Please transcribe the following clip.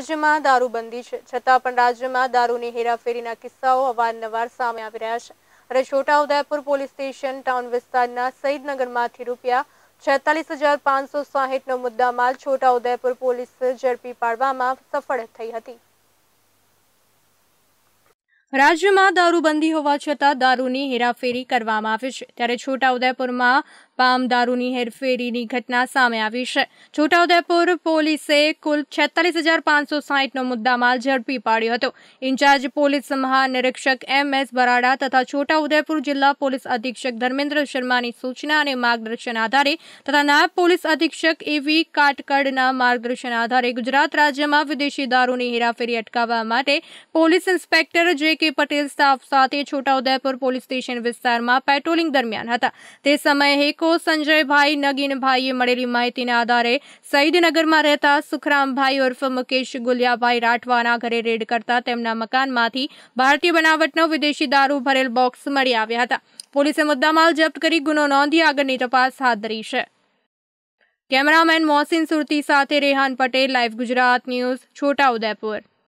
રાજ્યમાં દારૂબંધી છે છતાં પણ રાજ્યમાં દારૂની હેરાફેરીના કિસ્સાઓ અવારનવાર સામે આવી રહ્યા છે અને છોટાઉદેપુર પોલીસ સ્ટેશન ટાઉન વિસ્તારના સઈદનગરમાંથી રૂપિયા છેતાલીસ હજાર પાંચસો સાહીઠનો મુદ્દામાલ છોટાઉદેપુર પોલીસ ઝડપી પાડવામાં સફળ થઈ હતી રાજ્યમાં દારૂબંધી હોવા છતાં દારૂની હેરાફેરી કરવામાં આવે છે ત્યારે છોટાઉદેપુરમાં પામ દારૂની હેરફેરીની ઘટના સામે આવી છે છોટાઉદેપુર પોલીસે કુલ છેતાલીસ હજાર પાંચસો સાહીઠનો મુદ્દામાલ ઝડપી પાડ્યો હતો ઇન્ચાર્જ પોલીસ મહાનિરીક્ષક એમ એસ બરાડા તથા છોટાઉદેપુર જિલ્લા પોલીસ અધિક્ષક ધર્મેન્દ્ર શર્માની સૂચના અને માર્ગદર્શન આધારે તથા નાયબ પોલીસ અધિક્ષક એવી કાટકડના માર્ગદર્શન આધારે ગુજરાત રાજ્યમાં વિદેશી દારૂની હેરાફેરી અટકાવવા માટે પોલીસ ઇન્સ્પેક્ટર જે કે પટેલ સ્ટાફ સાથે છોટાઉદેપુર પોલીસ સ્ટેશન વિસ્તારમાં પેટ્રોલિંગ દરમિયાન હતા તે સમયે હેકો સંજયભાઈ નગીનભાઈએ મળેલી માહિતીના આધારે સઈદનગરમાં રહેતા સુખરામભાઈ ઉર્ફ મુકેશ ગુલિયાભાઈ રાઠવાના ઘરે રેડ કરતા તેમના મકાનમાંથી ભારતીય બનાવટનો વિદેશી દારૂ ભરેલ બોક્સ મળી આવ્યા હતા પોલીસે મુદ્દામાલ જપ્ત કરી ગુનો નોંધી આગળની તપાસ હાથ ધરી છે કેમેરામેન મોહસિન સુરતી સાથે રેહાન પટેલ લાઈવ ગુજરાત ન્યૂઝ છોટાઉદેપુર